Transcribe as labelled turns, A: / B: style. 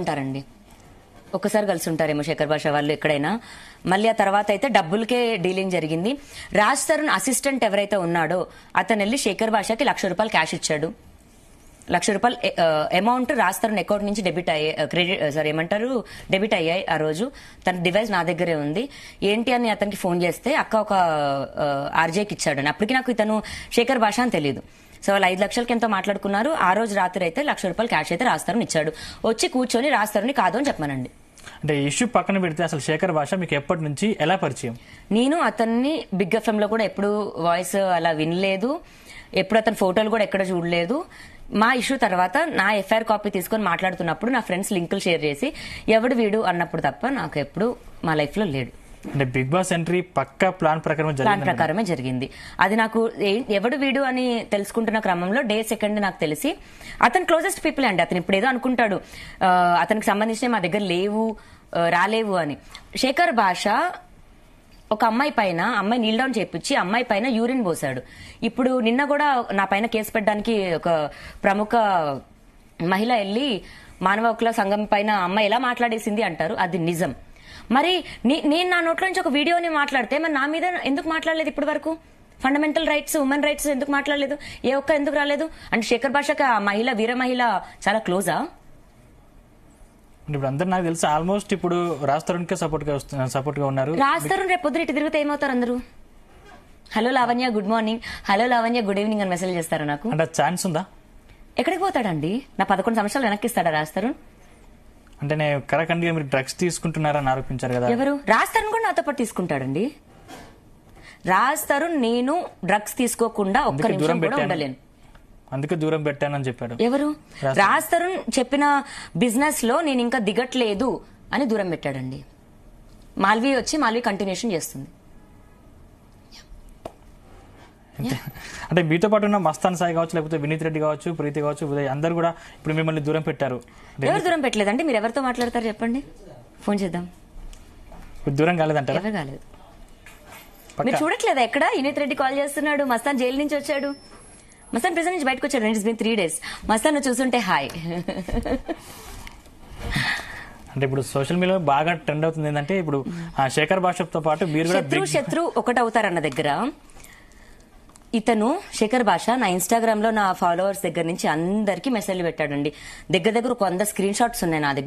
A: ఉంటారండి ఒకసారి కలిసి ఉంటారేమో శేఖర్ భాష వాళ్ళు ఎక్కడైనా మళ్ళీ ఆ తర్వాత అయితే డబ్బులకే డీలింగ్ జరిగింది రాజ్ తరుణ్ అసిస్టెంట్ ఎవరైతే ఉన్నాడో అతను వెళ్ళి శేఖర్ భాషకి లక్ష రూపాయలు క్యాష్ ఇచ్చాడు లక్ష రూపాయలు అమౌంట్ రాజ్ తరుణ్ అకౌంట్ నుంచి డెబిట్ అయ్యే క్రెడిట్ సారీ ఏమంటారు డెబిట్ అయ్యాయి ఆ రోజు తన డివైస్ నా దగ్గరే ఉంది ఏంటి అని అతనికి ఫోన్ చేస్తే అక్క ఒక ఆర్జేకి ఇచ్చాడు అని అప్పటికి నాకు ఇతను శేఖర్ భాష అని తెలియదు సో వాళ్ళు ఐదు లక్షలకి ఎంతో మాట్లాడుకున్నారు ఆ రోజు రాత్రి అయితే లక్ష రూపాయలు క్యాష్ అయితే రాస్తారని ఇచ్చాడు వచ్చి కూర్చొని
B: రాస్తారని కాదు అని చెప్పానండి అంటే ఇష్యూ పక్కన పెడితే అసలు శేఖర్ భాష మీకు ఎప్పటి నుంచి ఎలా పరిచయం
A: నేను అతన్ని బిగ్ ఎఫ్ఎం లో కూడా ఎప్పుడు వాయిస్ అలా వినలేదు ఎప్పుడు అతని ఫోటోలు కూడా ఎక్కడ చూడలేదు మా ఇష్యూ తర్వాత నా ఎఫ్ఐఆర్ కాపీ తీసుకొని మాట్లాడుతున్నప్పుడు నా ఫ్రెండ్స్ లింకులు షేర్ చేసి ఎవడు వీడు అన్నప్పుడు తప్ప నాకు ఎప్పుడు మా లైఫ్లో లేడు
B: అంటే బిగ్ బాస్ ఎంట్రీ పక్క ప్లాన్ ప్రకారం ప్లాన్ ప్రకారమే
A: జరిగింది అది నాకు ఎవడు వీడు అని తెలుసుకుంటున్న క్రమంలో డే సెకండ్ నాకు తెలిసి అతను క్లోజెస్ట్ పీపుల్ అండి అతను ఇప్పుడు ఏదో అనుకుంటాడు అతనికి సంబంధించిన మా దగ్గర లేవు రాలేవు అని శేఖర్ భాష ఒక అమ్మాయి పైన అమ్మాయి నీల్ డౌన్ చేయించి అమ్మాయి పైన యూరిన్ పోసాడు ఇప్పుడు నిన్న కూడా నా పైన కేసు పెట్టడానికి ఒక ప్రముఖ మహిళ వెళ్ళి మానవ హక్కుల సంఘం పైన అమ్మాయి ఎలా మాట్లాడేసింది అంటారు అది నిజం మరి నేను నా నోట్లో నుంచి ఒక వీడియోని మాట్లాడితే మరి నా మీద ఎందుకు మాట్లాడలేదు ఇప్పటి వరకు ఫండమెంటల్ రైట్స్ ఉమెన్ రైట్స్ ఎందుకు మాట్లాడలేదు ఏ ఒక్క ఎందుకు రాలేదు అంటే శేఖర్ భాషకి మహిళ వీర మహిళ చాలా క్లోజా
B: ఇప్పుడు అందరూ నాకు తెలుసు ఆల్మోస్ట్ ఇప్పుడు రాజ్ తరుణ్ కే సపోర్ట్ సపోర్ట్ గా ఉన్నారు రాజ్
A: రేపు పొద్దున ఇటు తిరిగితే ఏమవుతారు అందరూ hello Lavanya good morning hello Lavanya good evening అని మెసేజ్ చేస్తారు
B: నాకు అంటే ఛాన్స్ ఉందా
A: ఎక్కడికి పోతాడండి నా పదకొండు సంవత్సరాలు వెనక్కి ఇస్తాడా రాజ్
B: అంటే నేను కరాఖండ్గా మీరు డ్రగ్స్ తీసుకుంటున్నారని ఆరోపించారు కదా ఎవరు
A: రాజ్ తరుణ్ కూడా నాతో పాటు తీసుకుంటాడండి రాజ్ తరుణ్ నేను డ్రగ్స్ తీసుకోకుండా ఒక్క నిమిషం దూరం కూడా ఉండలేను
B: అందుకే దూరం పెట్టానని చెప్పాడు
A: ఎవరు రాజ్ తరుణ్ చెప్పిన బిజినెస్ లో నేను ఇంకా దిగట్లేదు అని దూరం పెట్టాడండి మాల్వి వచ్చి మాల్వి కంటిన్యూషన్ చేస్తుంది
B: అంటే మీతో పాటు ఉన్న మస్తాన్ సాయి కావచ్చు లేకపోతే వినీత్ రెడ్డి కావచ్చు ప్రీతి కావచ్చు ఉదయ్ అందరు కూడా ఇప్పుడు మిమ్మల్ని దూరం పెట్టారు ఎవరు
A: దూరం పెట్టలేదండి మీరు ఎవరితో మాట్లాడతారు చెప్పండి ఫోన్ చేద్దాం దూరం కాలేదంటారా ఎవరు
B: కాలేదు మీరు
A: చూడట్లేదా ఎక్కడ వినీత్ రెడ్డి కాల్ చేస్తున్నాడు మస్తాన్ జైలు నుంచి వచ్చాడు మస్తాన్ ప్రెసెంట్ నుంచి బయటకు వచ్చాడు it's been three days Mastan చూస్తుంటే హాయ్
B: అంటే ఇప్పుడు సోషల్ మీడియా బాగా ట్రెండ్ అవుతుంది ఏంటంటే ఇప్పుడు శేఖర్ భాషతో పాటు మీరు శత్రు
A: శత్రు ఒకటవుతారన్న అన్న దగ్గర ఇతను శేఖర్ భాష నా ఇన్స్టాగ్రామ్ లో నా ఫాలోవర్స్ దగ్గర నుంచి అందరికి మెసేజ్ పెట్టాడండి దగ్గర దగ్గర కొంత స్క్రీన్ షాట్స్ ఉన్నాయి నా దగ్గర